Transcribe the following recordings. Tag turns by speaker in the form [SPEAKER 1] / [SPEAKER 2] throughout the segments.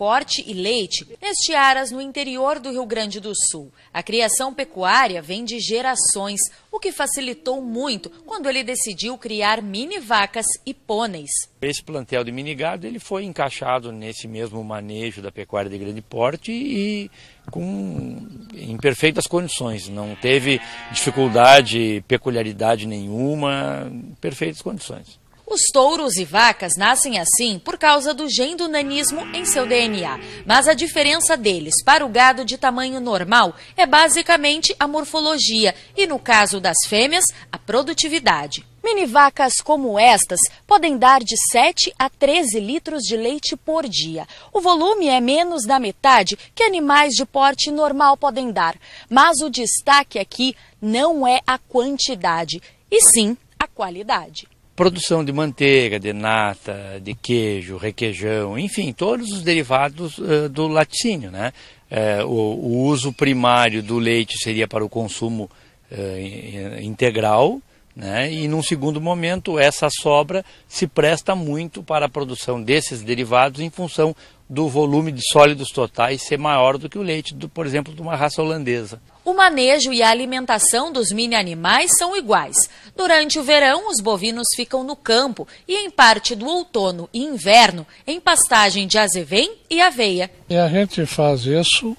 [SPEAKER 1] corte e leite neste aras no interior do Rio Grande do Sul. A criação pecuária vem de gerações, o que facilitou muito quando ele decidiu criar mini vacas e pôneis.
[SPEAKER 2] Esse plantel de mini gado ele foi encaixado nesse mesmo manejo da pecuária de grande porte e com, em perfeitas condições. Não teve dificuldade, peculiaridade nenhuma, perfeitas condições.
[SPEAKER 1] Os touros e vacas nascem assim por causa do nanismo em seu DNA, mas a diferença deles para o gado de tamanho normal é basicamente a morfologia e, no caso das fêmeas, a produtividade. Minivacas como estas podem dar de 7 a 13 litros de leite por dia. O volume é menos da metade que animais de porte normal podem dar. Mas o destaque aqui não é a quantidade, e sim a qualidade
[SPEAKER 2] produção de manteiga, de nata, de queijo, requeijão, enfim, todos os derivados uh, do laticínio. Né? Uh, o, o, uso primário do leite seria para o consumo uh, integral, né? e num segundo momento essa sobra se presta muito para a produção desses derivados em função do volume de sólidos totais ser maior do que o leite, do, por exemplo, de uma raça holandesa.
[SPEAKER 1] O manejo e a alimentação dos mini-animais são iguais. Durante o verão, os bovinos ficam no campo e, em parte do outono e inverno, em pastagem de azevém e aveia.
[SPEAKER 3] E a gente faz isso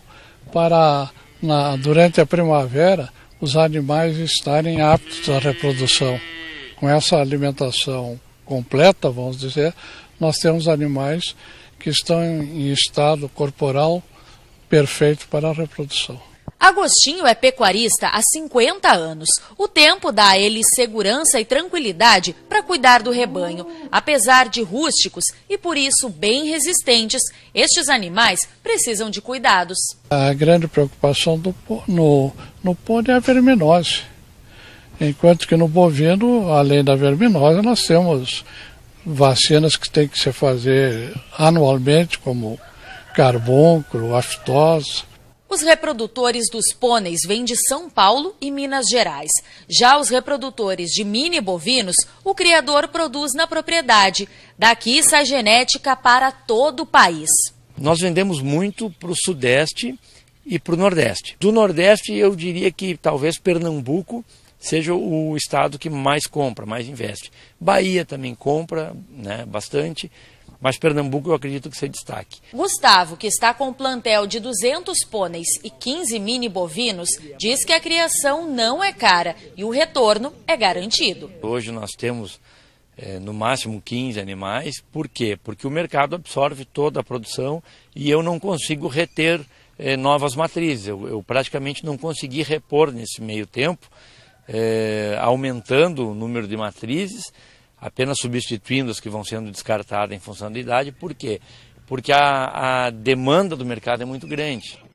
[SPEAKER 3] para, na, durante a primavera, os animais estarem aptos à reprodução. Com essa alimentação completa, vamos dizer, nós temos animais que estão em estado corporal perfeito para a reprodução.
[SPEAKER 1] Agostinho é pecuarista há 50 anos. O tempo dá a ele segurança e tranquilidade para cuidar do rebanho. Apesar de rústicos e por isso bem resistentes, estes animais precisam de cuidados.
[SPEAKER 3] A grande preocupação do, no, no pônei é a verminose. Enquanto que no bovino, além da verminose, nós temos vacinas que tem que se fazer anualmente, como carbúnculo, aftose,
[SPEAKER 1] os reprodutores dos pôneis vêm de São Paulo e Minas Gerais. Já os reprodutores de mini bovinos, o criador produz na propriedade. Daqui sai genética para todo o país.
[SPEAKER 2] Nós vendemos muito para o Sudeste e para o Nordeste. Do Nordeste, eu diria que talvez Pernambuco seja o estado que mais compra, mais investe. Bahia também compra né, bastante mas Pernambuco eu acredito que se destaque.
[SPEAKER 1] Gustavo, que está com um plantel de 200 pôneis e 15 mini bovinos, diz que a criação não é cara e o retorno é garantido.
[SPEAKER 2] Hoje nós temos é, no máximo 15 animais, por quê? Porque o mercado absorve toda a produção e eu não consigo reter é, novas matrizes, eu, eu praticamente não consegui repor nesse meio tempo. É, aumentando o número de matrizes apenas substituindo as que vão sendo descartadas em função da idade. Por quê? Porque a, a demanda do mercado é muito grande.